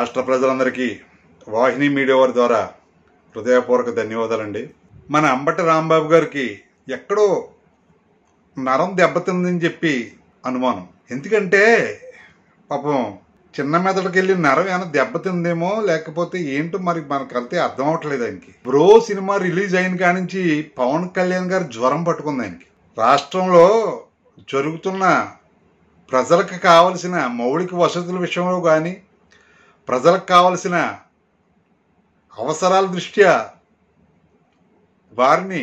రాష్ట్ర ప్రజలందరికీ వాహిని మీడియా వారి ద్వారా హృదయపూర్వక ధన్యవాదాలండి మన అంబటి రాంబాబు గారికి ఎక్కడో నరం దెబ్బతిందని చెప్పి అనుమానం ఎందుకంటే పాపం చిన్న మెదడుకి వెళ్ళి నరం ఏమైనా దెబ్బతిందేమో లేకపోతే ఏంటో మరి మనకు వెళ్తే అర్థం అవట్లేదు ఆయనకి బ్రో సినిమా రిలీజ్ అయిన కానించి పవన్ కళ్యాణ్ గారు జ్వరం పట్టుకుంది ఆయనకి రాష్ట్రంలో జరుగుతున్న ప్రజలకు కావలసిన మౌలిక వసతుల విషయంలో కానీ ప్రజలకు కావలసిన అవసరాల దృష్ట్యా వారిని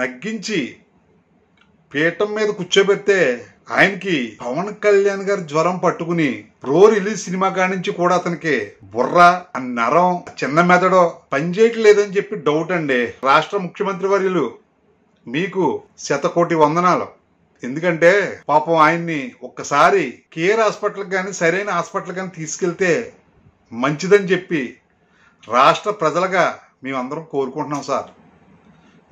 నగ్గించి పీఠం మీద కూర్చోబెడితే ఆయనకి పవన్ కళ్యాణ్ గారి జ్వరం పట్టుకుని ప్రో రిలీజ్ సినిమా కానించి కూడా అతనికి బుర్ర ఆ నరం చిన్న మెదడు పనిచేయట్లేదని చెప్పి డౌట్ అండి రాష్ట్ర ముఖ్యమంత్రి వర్యులు మీకు శతకోటి వందనాలు ఎందుకంటే పాపం ఆయన్ని ఒక్కసారి కేర్ హాస్పిటల్ కానీ సరైన హాస్పిటల్ కానీ తీసుకెళ్తే మంచిదని చెప్పి రాష్ట్ర ప్రజలుగా మేమందరం కోరుకుంటున్నాం సార్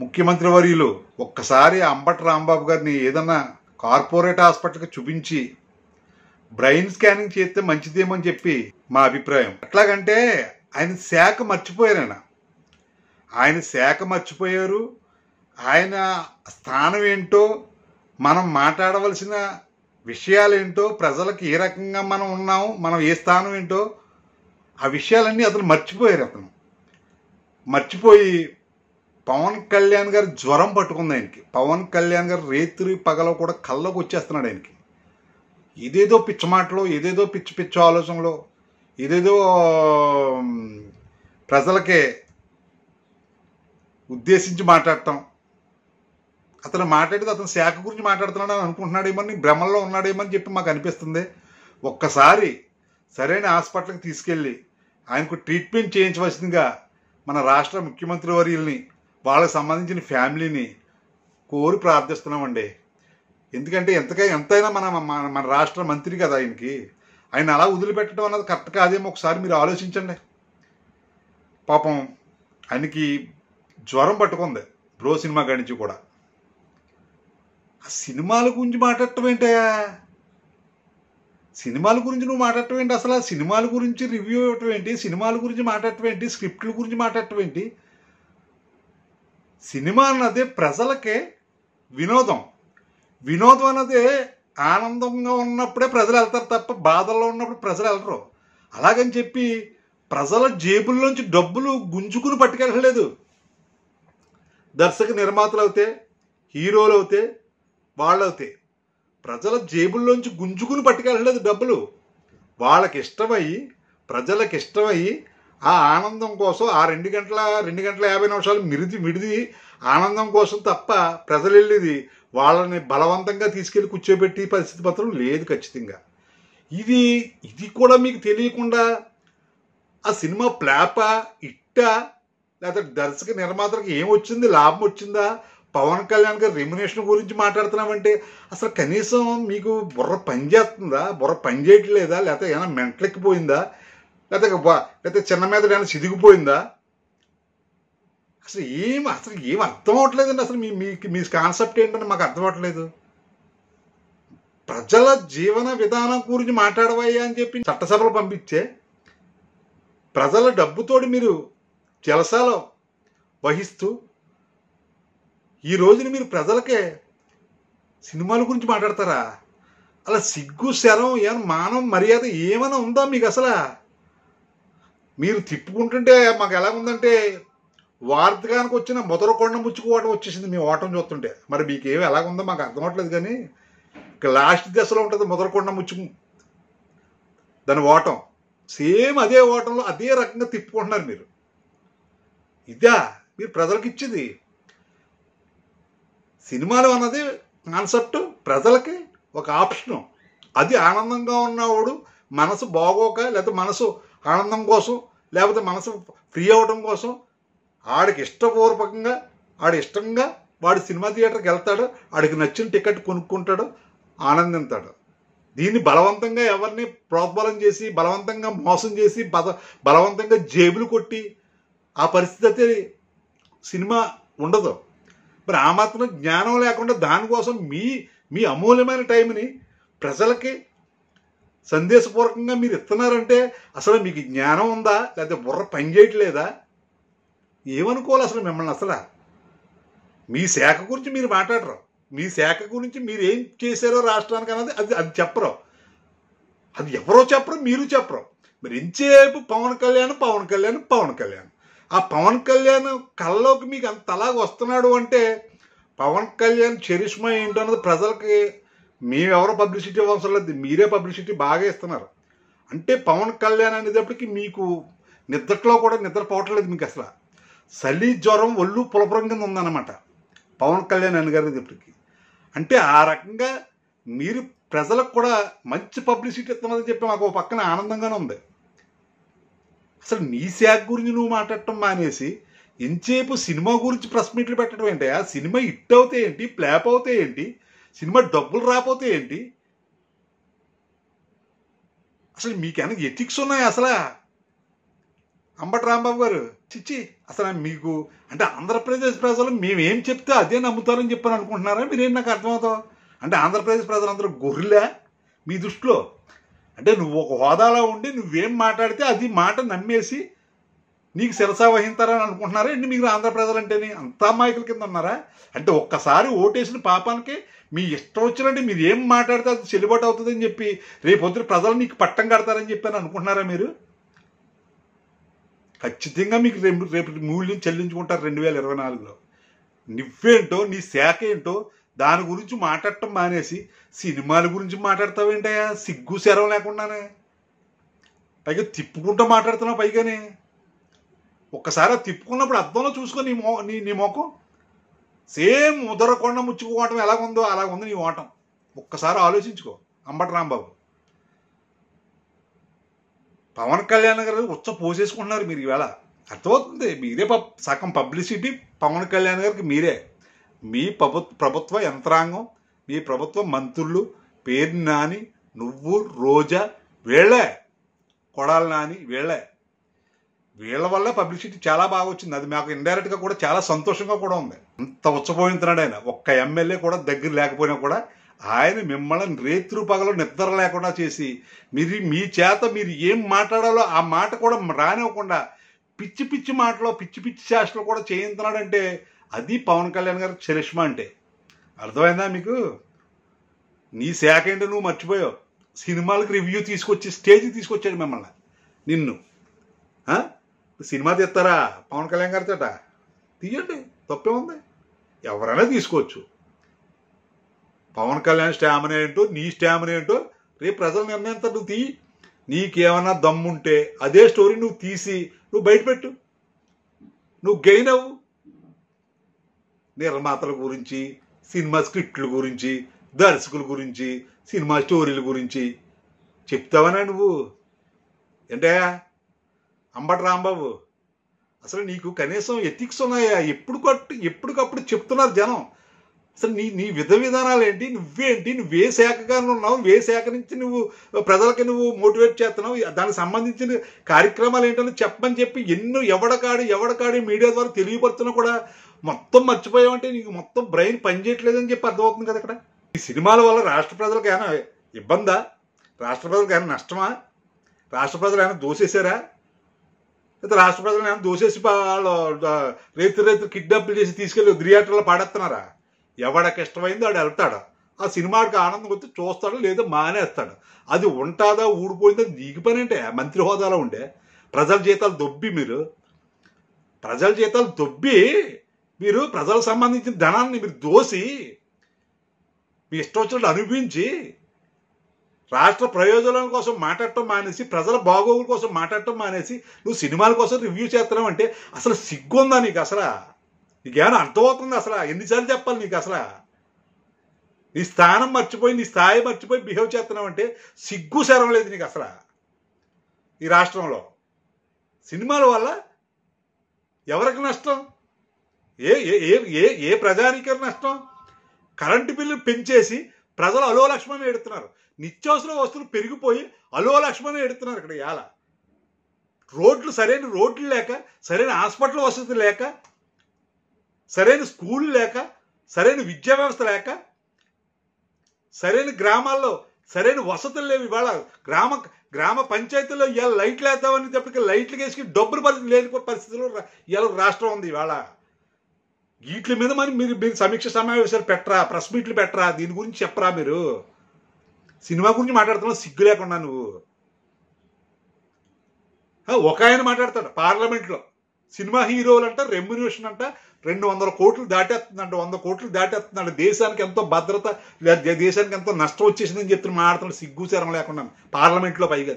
ముఖ్యమంత్రి వర్యులు ఒక్కసారి అంబట్ రాంబాబు గారిని ఏదన్నా కార్పొరేట్ హాస్పిటల్కి చూపించి బ్రెయిన్ స్కానింగ్ చేస్తే మంచిదేమో అని చెప్పి మా అభిప్రాయం ఎట్లాగంటే ఆయన శాఖ మర్చిపోయారు ఆయన ఆయన శాఖ మర్చిపోయారు ఆయన స్థానం ఏంటో మనం మాట్లాడవలసిన విషయాలేంటో ప్రజలకు ఏ రకంగా మనం ఉన్నాం మనం ఏ స్థానం ఏంటో ఆ విషయాలన్నీ అతను మర్చిపోయారు అతను మర్చిపోయి పవన్ కళ్యాణ్ గారు జ్వరం పట్టుకుంది ఆయనకి పవన్ కళ్యాణ్ గారు రేత్రి పగలో కూడా కళ్ళకు వచ్చేస్తున్నాడు ఆయనకి ఇదేదో పిచ్చి మాటలు ఏదేదో పిచ్చి పిచ్చి ఆలోచనలో ఇదేదో ప్రజలకే ఉద్దేశించి మాట్లాడటం అతను మాట్లాడేది అతను శాఖ గురించి మాట్లాడుతున్నాడు అని అనుకుంటున్నాడేమని భ్రమల్లో ఉన్నాడేమని చెప్పి మాకు అనిపిస్తుంది ఒక్కసారి సరైన హాస్పిటల్కి తీసుకెళ్ళి ఆయనకు ట్రీట్మెంట్ చేయించవలసిందిగా మన రాష్ట్ర ముఖ్యమంత్రి వర్యుల్ని వాళ్ళకి సంబంధించిన ఫ్యామిలీని కోరి ప్రార్థిస్తున్నామండి ఎందుకంటే ఎంతకై ఎంతైనా మన మన రాష్ట్ర మంత్రి కదా ఆయనకి ఆయన అలా వదిలిపెట్టడం అన్నది కరెక్ట్ కాదేమో ఒకసారి మీరు ఆలోచించండి పాపం ఆయనకి జ్వరం పట్టుకుంది బ్రో సినిమా గడించి కూడా ఆ సినిమాల గురించి మాట్లాడటం ఏంటయ్యా సినిమాల గురించి నువ్వు మాట్లాడటం ఏంటి అసలు సినిమాల గురించి రివ్యూ ఇవ్వటం ఏంటి సినిమాల గురించి మాట్లాడటం ఏంటి స్క్రిప్ట్ల గురించి మాట్లాడటం ఏంటి సినిమా అన్నది ప్రజలకే వినోదం వినోదం అన్నది ఆనందంగా ఉన్నప్పుడే ప్రజలు వెళ్తారు తప్ప బాధల్లో ఉన్నప్పుడు ప్రజలు వెళ్ళరు అలాగని చెప్పి ప్రజల జేబుల్లోంచి డబ్బులు గుంజుకుని పట్టుకెళ్ళలేదు దర్శక నిర్మాతలు అవుతే హీరోలు అవుతే వాళ్ళు అవుతాయి ప్రజల జేబుల్లోంచి గుంజుకుని పట్టుకెళ్ళలేదు డబ్బులు వాళ్ళకి ఇష్టమై ప్రజలకు ఇష్టమయ్యి ఆ ఆనందం కోసం ఆ రెండు గంటల రెండు గంటల యాభై నిమిషాలు మిరిది మిడిది ఆనందం కోసం తప్ప ప్రజలు వెళ్ళేది వాళ్ళని బలవంతంగా తీసుకెళ్లి కూర్చోబెట్టి పరిస్థితి పత్రం లేదు ఖచ్చితంగా ఇది ఇది కూడా మీకు తెలియకుండా ఆ సినిమా ప్లాపా ఇట్టా లేకపోతే దర్శక నిర్మాతలకు ఏమొచ్చింది లాభం వచ్చిందా పవన్ కళ్యాణ్ గారి రెమ్యునేషన్ గురించి మాట్లాడుతున్నామంటే అసలు కనీసం మీకు బుర్ర పనిచేస్తుందా బుర్ర పనిచేయట్లేదా లేకపోతే ఏమైనా మెంటలెక్కిపోయిందా లేకపోతే లేకపోతే చిన్న మీద ఏమైనా చిదిగిపోయిందా అసలు ఏం అసలు ఏం అర్థం అవట్లేదండి అసలు మీ మీ కాన్సెప్ట్ ఏంటని మాకు అర్థం అవట్లేదు ప్రజల జీవన విధానం గురించి మాట్లాడవయ్యా అని చెప్పి చట్టసభలు పంపించే ప్రజల డబ్బుతోటి మీరు జలసాలో వహిస్తూ ఈ రోజున మీరు ప్రజలకే సినిమాల గురించి మాట్లాడతారా అలా సిగ్గు శరం ఏమైనా మానవ మర్యాద ఏమైనా ఉందా మీకు అసలు మీరు తిప్పుకుంటుంటే మాకు ఎలా ఉందంటే వార్తగానికి వచ్చిన మొదల కొండ ముచ్చుకోవటం వచ్చేసింది మీ ఓటం చూస్తుంటే మరి మీకు ఏమి ఎలా ఉందో మాకు అర్థం అవట్లేదు కానీ ఇక లాస్ట్ దశలో ఉంటుంది మొదల కొండ ముచ్చు దాని ఓటం సేమ్ అదే ఓటంలో అదే రకంగా తిప్పుకుంటున్నారు మీరు ఇదా మీరు ప్రజలకు ఇచ్చేది సినిమాలు అన్నది కాన్సెప్ట్ ప్రజలకి ఒక ఆప్షను అది ఆనందంగా ఉన్నవాడు మనసు బాగోక లేకపోతే మనసు ఆనందం కోసం లేకపోతే మనసు ఫ్రీ అవ్వడం కోసం ఆడికి ఇష్టపూర్వకంగా ఆడి ఇష్టంగా వాడు సినిమా థియేటర్కి వెళ్తాడు ఆడికి నచ్చిన టికెట్ కొనుక్కుంటాడు ఆనందింతాడు దీన్ని బలవంతంగా ఎవరిని ప్రోత్బలం చేసి బలవంతంగా మోసం చేసి బద బలవంతంగా జేబులు కొట్టి ఆ పరిస్థితి అయితే సినిమా ఉండదు మరి ఆ మాత్రం జ్ఞానం లేకుండా దానికోసం మీ మీ అమూల్యమైన టైంని ప్రజలకి సందేశపూర్వకంగా మీరు ఇస్తున్నారంటే అసలు మీకు జ్ఞానం ఉందా లేకపోతే బుర్ర పనిచేయట్లేదా ఏమనుకోవాలి అసలు మిమ్మల్ని అసలు మీ శాఖ గురించి మీరు మాట్లాడరు మీ శాఖ గురించి మీరు ఏం చేశారో రాష్ట్రానికి అన్నది అది అది చెప్పరు అది ఎవరో చెప్పరు మీరు చెప్పరు మరి ఎంతసేపు పవన్ కళ్యాణ్ పవన్ కళ్యాణ్ పవన్ కళ్యాణ్ ఆ పవన్ కళ్యాణ్ కళ్ళలోకి మీకు అంత అలాగ వస్తున్నాడు అంటే పవన్ కళ్యాణ్ చరిష్మా ఏంటో అన్నది ప్రజలకి మేమెవరో పబ్లిసిటీ అవసరం లేదు మీరే పబ్లిసిటీ బాగా ఇస్తున్నారు అంటే పవన్ కళ్యాణ్ అనేటప్పటికి మీకు నిద్రలో కూడా నిద్రపోవటం లేదు మీకు అసలు చలి జ్వరం ఒళ్ళు పులపురం కింద ఉందన్నమాట పవన్ కళ్యాణ్ అని గారు ఇప్పటికి అంటే ఆ రకంగా మీరు ప్రజలకు కూడా మంచి పబ్లిసిటీ ఇస్తున్నదని చెప్పి మాకు ఒక పక్కన ఆనందంగానే ఉంది అసలు నీ శాఖ గురించి నువ్వు మాట్లాడటం మానేసి ఎంతసేపు సినిమా గురించి ప్రెస్ మీట్లు పెట్టడం ఏంటి ఆ సినిమా హిట్ అవుతే ఏంటి ప్లాప్ అవుతే ఏంటి సినిమా డబ్బులు రాపోతే ఏంటి అసలు మీకేమైనా ఎథిక్స్ ఉన్నాయి అసలు అంబటి రాంబాబు గారు చిచ్చి అసలు మీకు అంటే ఆంధ్రప్రదేశ్ ప్రజలు మేమేం చెప్తే అదే నమ్ముతారని చెప్పని అనుకుంటున్నారా మీరేం నాకు అర్థమవుతావు అంటే ఆంధ్రప్రదేశ్ ప్రజలందరూ గొర్రెలా మీ దృష్టిలో అంటే నువ్వు ఒక హోదాలో ఉండి నువ్వేం మాట్లాడితే అది మాట నమ్మేసి నీకు శిరసా వహించారని అనుకుంటున్నారా అండి మీరు ఆంధ్ర ప్రజలంటేనే అంత అమాయకుల కింద ఉన్నారా అంటే ఒక్కసారి ఓటేసిన పాపానికి మీ ఇష్టం వచ్చినట్టు మీరు ఏం మాట్లాడితే అది చెల్లుబాటు అవుతుందని చెప్పి రేపు వద్దు ప్రజలు నీకు పట్టం కడతారని అని అనుకుంటున్నారా మీరు ఖచ్చితంగా మీకు రేపు రేపు మూల్యం చెల్లించుకుంటారు రెండు వేల ఇరవై నాలుగులో నువ్వేంటో నీ శాఖ ఏంటో దాని గురించి మాట్లాడటం మానేసి సినిమాల గురించి మాట్లాడతావేంటయ్యా సిగ్గు శరం లేకుండానే పైగా తిప్పుకుంటూ మాట్లాడుతున్నావు పైగానే ఒక్కసారి తిప్పుకున్నప్పుడు అర్థంలో చూసుకో నీ మో నీ నీ మొఖం సేమ్ ముదరకొండ ముచ్చుకోవటం ఎలా ఉందో నీ ఓటం ఒక్కసారి ఆలోచించుకో అంబట రాంబాబు పవన్ కళ్యాణ్ గారు ఉచ్చ పోసేసుకుంటున్నారు మీరు ఈవేళ అర్థమవుతుంది మీరే పబ్ సగం పబ్లిసిటీ పవన్ కళ్యాణ్ గారికి మీరే మీ ప్రభుత్వ యంత్రాంగం మీ ప్రభుత్వ మంత్రులు పేరు నాని నువ్వు రోజా వీళ్ళే కొడాలి నాని వీళ్ళే వీళ్ళ వల్ల పబ్లిసిటీ చాలా బాగా వచ్చింది అది మాకు ఇండైరెక్ట్గా కూడా చాలా సంతోషంగా కూడా ఉంది అంత ఉచ్చపోయినాడు ఆయన ఒక్క ఎమ్మెల్యే కూడా దగ్గర లేకపోయినా కూడా ఆయన మిమ్మల్ని రేత్రు పగలు నిద్ర లేకుండా చేసి మీరు మీ చేత మీరు ఏం మాట్లాడాలో ఆ మాట కూడా రానివ్వకుండా పిచ్చి పిచ్చి మాటలో పిచ్చి పిచ్చి శాస్త్రం కూడా చేయించున్నాడంటే అది పవన్ కళ్యాణ్ గారు చరిష్మ అంటే అర్థమైందా మీకు నీ శాఖ ఏంటో నువ్వు మర్చిపోయావు సినిమాలకు రివ్యూ తీసుకొచ్చి స్టేజ్కి తీసుకొచ్చాడు మిమ్మల్ని నిన్ను సినిమా తీస్తారా పవన్ కళ్యాణ్ గారి గారితోట తీయండి తప్పే ఉంది ఎవరైనా తీసుకోవచ్చు పవన్ కళ్యాణ్ స్టామిన ఏంటో నీ స్టామినా ఏంటో రేపు ప్రజలు నిర్ణయం నువ్వు తీయి నీకేమన్నా దమ్ముంటే అదే స్టోరీ నువ్వు తీసి నువ్వు బయటపెట్టు నువ్వు గెయిన్ అవ్వు నిర్మాతల గురించి సినిమా స్క్రిప్ట్ల గురించి దర్శకుల గురించి సినిమా స్టోరీల గురించి చెప్తావనా నువ్వు ఏంటే అంబట రాంబాబు అసలు నీకు కనీసం ఎథిక్స్ ఉన్నాయా ఎప్పుడు ఎప్పటికప్పుడు చెప్తున్నారు జనం అసలు నీ నీ విధ విధానాలు ఏంటి నువ్వేంటి నువ్వు ఏ శాఖగా ఉన్నావు ఏ శాఖ నుంచి నువ్వు ప్రజలకి నువ్వు మోటివేట్ చేస్తున్నావు దానికి సంబంధించిన కార్యక్రమాలు ఏంటని చెప్పని చెప్పి ఎన్నో ఎవడకాడు ఎవడకాడు మీడియా ద్వారా తెలియపరుతున్నా కూడా మొత్తం మర్చిపోయామంటే నీకు మొత్తం బ్రెయిన్ పనిచేయట్లేదని చెప్పి అర్థమవుతుంది కదా ఇక్కడ ఈ సినిమాల వల్ల రాష్ట్ర ప్రజలకు ఏమైనా ఇబ్బందా రాష్ట్ర ప్రజలకు ఏమైనా నష్టమా రాష్ట్ర ప్రజలు ఏమైనా దోసేశారా లేదా రాష్ట్ర ప్రజలు ఏమైనా దోసేసి వాళ్ళు రైతు రేతులు కిడ్నాప్లు చేసి తీసుకెళ్ళి థియేటర్లో పాడేస్తున్నారా ఎవడకి ఇష్టమైందో వాడు వెళ్తాడు ఆ సినిమాకి ఆనందం వచ్చి చూస్తాడు లేదా మానేస్తాడు అది ఉంటాదా ఊడిపోయిందో నీకు పని అంటే మంత్రి హోదాలో ఉండే ప్రజల జీతాలు దొబ్బి మీరు ప్రజల జీతాలు దొబ్బి మీరు ప్రజలకు సంబంధించిన ధనాన్ని మీరు దోసి మీ ఇష్టం వచ్చినట్టు అనుభవించి రాష్ట్ర ప్రయోజనాల కోసం మాట్లాడటం మానేసి ప్రజల బాగోగుల కోసం మాట్లాడటం మానేసి నువ్వు సినిమాల కోసం రివ్యూ చేస్తున్నావు అంటే అసలు సిగ్గుందా నీకు అసలు నీకేమో అర్థమవుతుంది అసలు ఎన్నిసార్లు చెప్పాలి నీకు అసలు నీ స్థానం మర్చిపోయి నీ స్థాయి మర్చిపోయి బిహేవ్ చేస్తున్నావు అంటే సిగ్గు శరం లేదు నీకు అసలు ఈ రాష్ట్రంలో సినిమాల వల్ల ఎవరికి నష్టం ఏ ఏ ఏ ఏ ప్రజానీకరణ నష్టం కరెంటు బిల్లు పెంచేసి ప్రజలు అలో ఎడుతున్నారు నిత్యావసర వస్తువులు పెరిగిపోయి అలో ఎడుతున్నారు ఇక్కడ ఇవాళ రోడ్లు సరైన రోడ్లు లేక సరైన హాస్పిటల్ వసతి లేక సరైన స్కూల్ లేక సరైన విద్యా వ్యవస్థ లేక సరైన గ్రామాల్లో సరైన వసతులు లేవు ఇవాళ గ్రామ గ్రామ పంచాయతీలో ఇవాళ లైట్లు వేద్దామని చెప్పి లైట్లు వేసుకుని డబ్బులు పరిస్థితి లేని పరిస్థితుల్లో ఇవాళ రాష్ట్రం ఉంది ఇవాళ వీటి మీద మరి మీరు మీరు సమీక్ష సమావేశాలు పెట్టరా ప్రెస్ మీట్లు పెట్టరా దీని గురించి చెప్పరా మీరు సినిమా గురించి మాట్లాడుతున్నావు సిగ్గు లేకుండా నువ్వు ఒక ఆయన మాట్లాడతాడు పార్లమెంట్లో సినిమా హీరోలు అంట రెమ్యునేషన్ అంట రెండు వందల కోట్లు దాటేస్తుందంట వంద కోట్లు దాటేస్తుందంట దేశానికి ఎంతో భద్రత లేదా దేశానికి ఎంతో నష్టం వచ్చేసిందని చెప్తున్న మాట్లాడుతున్నాడు సిగ్గుచరం లేకుండా పార్లమెంట్లో పైగా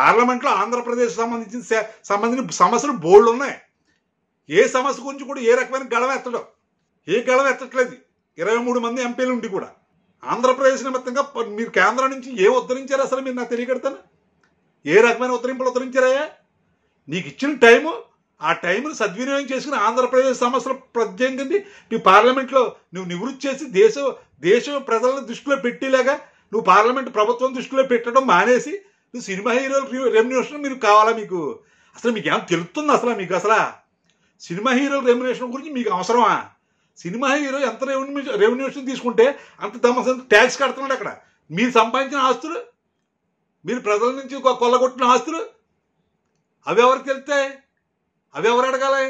పార్లమెంట్లో ఆంధ్రప్రదేశ్ సంబంధించిన సంబంధించిన సమస్యలు బోల్డ్ ఉన్నాయి ఏ సమస్య గురించి కూడా ఏ రకమైన గడవ ఎత్తడం ఏ గడవ ఎత్తట్లేదు ఇరవై మూడు మంది ఎంపీలు ఉండి కూడా ఆంధ్రప్రదేశ్ నిమిత్తంగా మీరు కేంద్రం నుంచి ఏ ఉద్ధరించారు అసలు మీరు నాకు తెలియగడతాను ఏ రకమైన ఉద్ధరింపులు ఉద్ధరించారయ్యా నీకు ఇచ్చిన టైము ఆ టైంను సద్వినియోగం చేసుకుని ఆంధ్రప్రదేశ్ సమస్యలు ప్రత్యేకండి నీ పార్లమెంట్లో నువ్వు నివృత్తి చేసి దేశం దేశం ప్రజలను దృష్టిలో పెట్టేలాగా నువ్వు పార్లమెంట్ ప్రభుత్వం దృష్టిలో పెట్టడం మానేసి నువ్వు సినిమా హీరోలు రెమ్యూషన్ మీరు కావాలా మీకు అసలు మీకు ఏమైనా తెలుస్తుంది అసలు మీకు అసలు సినిమా హీరోల రెమ్యునేషన్ గురించి మీకు అవసరమా సినిమా హీరో ఎంత రెవెన్యూ రెమ్యునేషన్ తీసుకుంటే అంత తమ ట్యాక్స్ కడుతున్నాడు అక్కడ మీరు సంపాదించిన ఆస్తులు మీరు ప్రజల నుంచి కొల్లగొట్టిన ఆస్తులు అవి ఎవరికి వెళ్తే అవి ఎవరు అడగాలి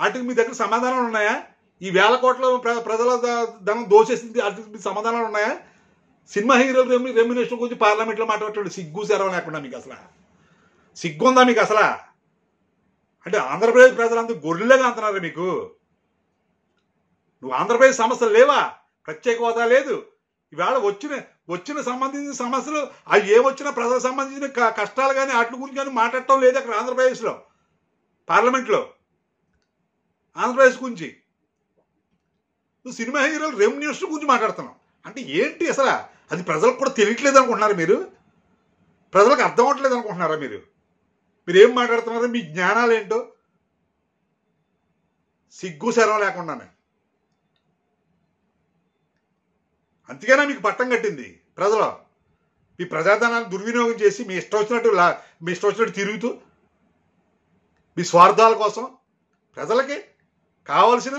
వాటికి మీ దగ్గర సమాధానాలు ఉన్నాయా ఈ వేల కోట్ల ప్రజల ధనం దోచేసింది వాటికి మీ సమాధానాలు ఉన్నాయా సినిమా హీరోల రెమ్యూ రెమ్యునేషన్ గురించి పార్లమెంట్లో మాట్లాడటం సిగ్గు సెరవ లేకుండా మీకు అసలు సిగ్గుందా మీకు అసలు అంటే ఆంధ్రప్రదేశ్ ప్రజలందరూ గొర్రెలుగా అంటున్నారు మీకు నువ్వు ఆంధ్రప్రదేశ్ సమస్యలు లేవా ప్రత్యేక హోదా లేదు ఇవాళ వచ్చిన వచ్చిన సంబంధించిన సమస్యలు అవి ఏ ప్రజలకు సంబంధించిన కష్టాలు కానీ వాటి గురించి కానీ మాట్లాడటం లేదు అక్కడ ఆంధ్రప్రదేశ్లో పార్లమెంట్లో ఆంధ్రప్రదేశ్ గురించి నువ్వు సినిమా హీరోలు రెమ్యూనేషన్ గురించి మాట్లాడుతున్నావు అంటే ఏంటి అసలు అది ప్రజలకు కూడా తెలియట్లేదు అనుకుంటున్నారు మీరు ప్రజలకు అర్థం అవ్వట్లేదు అనుకుంటున్నారా మీరు మీరు ఏం మాట్లాడుతున్నారో మీ జ్ఞానాలు ఏంటో సిగ్గు శరం లేకుండానే అంతేగానే మీకు పట్టం కట్టింది ప్రజలు మీ ప్రజాధనాన్ని దుర్వినియోగం చేసి మీ ఇష్టం వచ్చినట్టు లా మీ ఇష్టం వచ్చినట్టు తిరుగుతూ మీ స్వార్థాల కోసం ప్రజలకి కావలసిన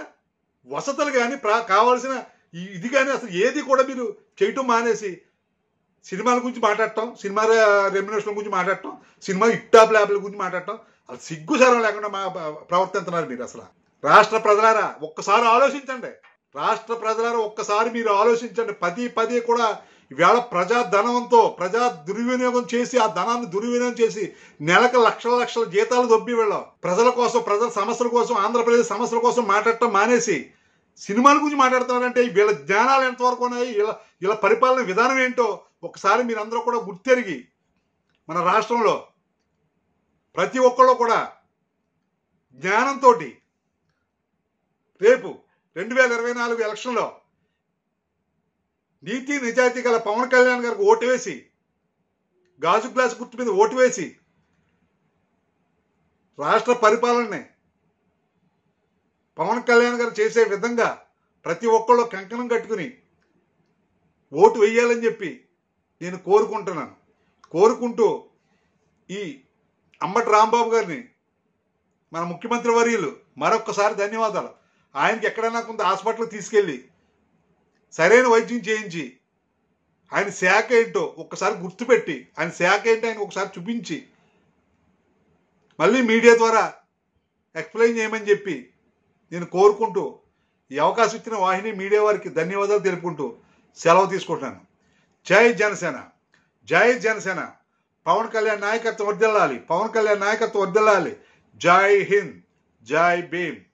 వసతులు కానీ ప్రా కావలసిన ఇది కానీ అసలు ఏది కూడా మీరు చేయటం మానేసి సినిమాల గురించి మాట్లాడటం సినిమా రెమ్యునేషన్ గురించి మాట్లాడటం సినిమా ఇట్టాప్ ల్యాబ్ల గురించి మాట్లాడటం అది సిగ్గుసారం లేకుండా మా ప్రవర్తిస్తున్నారు మీరు అసలు రాష్ట్ర ప్రజలారా ఒక్కసారి ఆలోచించండి రాష్ట్ర ప్రజలారా ఒక్కసారి మీరు ఆలోచించండి పది పది కూడా ఈవేళ ప్రజా ధనంతో ప్రజా దుర్వినియోగం చేసి ఆ ధనాన్ని దుర్వినియోగం చేసి నెలకు లక్షల లక్షల జీతాలు దొబ్బి వెళ్ళాం ప్రజల కోసం ప్రజల సమస్యల కోసం ఆంధ్రప్రదేశ్ సమస్యల కోసం మాట్లాడటం మానేసి సినిమాల గురించి మాట్లాడుతున్నారంటే వీళ్ళ జ్ఞానాలు ఎంతవరకు ఉన్నాయి వీళ్ళ వీళ్ళ పరిపాలన విధానం ఏంటో ఒకసారి మీరందరూ కూడా గుర్తెరిగి మన రాష్ట్రంలో ప్రతి ఒక్కళ్ళు కూడా జ్ఞానంతో రేపు రెండు వేల ఇరవై నాలుగు ఎలక్షన్లో నీతి నిజాయితీ గల పవన్ కళ్యాణ్ గారికి ఓటు వేసి గాజు గ్లాసు గుర్తు మీద ఓటు వేసి రాష్ట్ర పరిపాలనని పవన్ కళ్యాణ్ గారు చేసే విధంగా ప్రతి ఒక్కళ్ళు కంకణం కట్టుకుని ఓటు వేయాలని చెప్పి నేను కోరుకుంటున్నాను కోరుకుంటూ ఈ అంబటి రాంబాబు గారిని మన ముఖ్యమంత్రి వర్యులు మరొక్కసారి ధన్యవాదాలు ఆయనకి ఎక్కడైనా కొంత హాస్పిటల్ తీసుకెళ్ళి సరైన వైద్యం చేయించి ఆయన శాఖ ఏంటో ఒక్కసారి గుర్తుపెట్టి ఆయన శాఖ ఏంటో ఆయన ఒకసారి చూపించి మళ్ళీ మీడియా ద్వారా ఎక్స్ప్లెయిన్ చేయమని చెప్పి నేను కోరుకుంటూ ఈ అవకాశం ఇచ్చిన వాహిని మీడియా వారికి ధన్యవాదాలు తెలుపుకుంటూ సెలవు తీసుకుంటున్నాను జై జనసేన జై జనసేన పవన్ కళ్యాణ్ నాయకత్వం వర్దిల్లాలి పవన్ కళ్యాణ్ నాయకత్వం వర్దిల్లాలి జై హింద్ జై భీమ్